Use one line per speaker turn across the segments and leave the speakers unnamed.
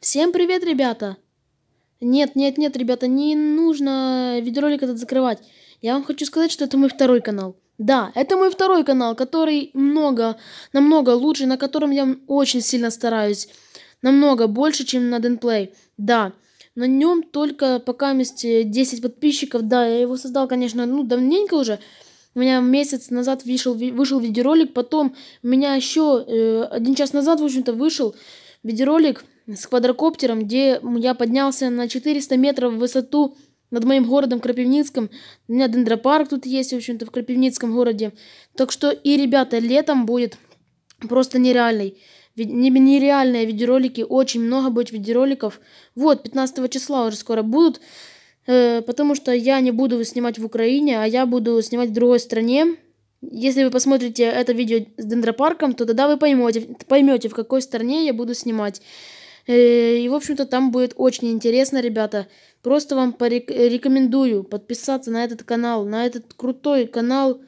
Всем привет, ребята! Нет, нет, нет, ребята, не нужно видеоролик этот закрывать. Я вам хочу сказать, что это мой второй канал. Да, это мой второй канал, который много, намного лучше, на котором я очень сильно стараюсь. Намного больше, чем на Денплей. Да, на нем только пока вместе 10 подписчиков. Да, я его создал, конечно, ну, давненько уже. У меня месяц назад вышел, вышел видеоролик, потом у меня еще э, один час назад, в общем-то, вышел видеоролик с квадрокоптером, где я поднялся на 400 метров в высоту над моим городом Крапивницком. У меня дендропарк тут есть, в общем-то, в Крапивницком городе. Так что и, ребята, летом будет просто нереальный. Нереальные видеоролики, очень много будет видеороликов. Вот, 15 числа уже скоро будут, э, потому что я не буду снимать в Украине, а я буду снимать в другой стране. Если вы посмотрите это видео с дендропарком, то тогда вы поймете, поймете в какой стране я буду снимать. Э, и, в общем-то, там будет очень интересно, ребята. Просто вам рекомендую подписаться на этот канал, на этот крутой канал,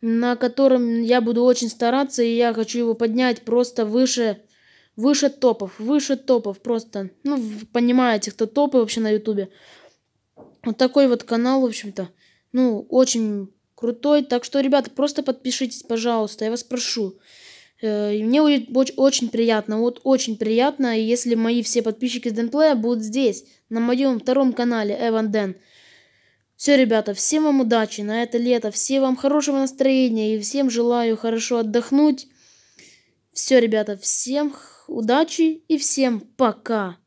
на котором я буду очень стараться, и я хочу его поднять просто выше, выше топов, выше топов просто. Ну, понимаете, кто топы вообще на ютубе. Вот такой вот канал, в общем-то. Ну, очень крутой. Так что, ребята, просто подпишитесь, пожалуйста, я вас прошу. Э, и мне будет очень приятно, вот очень приятно, если мои все подписчики с Денплея будут здесь, на моем втором канале Эван Дэн. Все, ребята, всем вам удачи на это лето, всем вам хорошего настроения и всем желаю хорошо отдохнуть. Все, ребята, всем удачи и всем пока!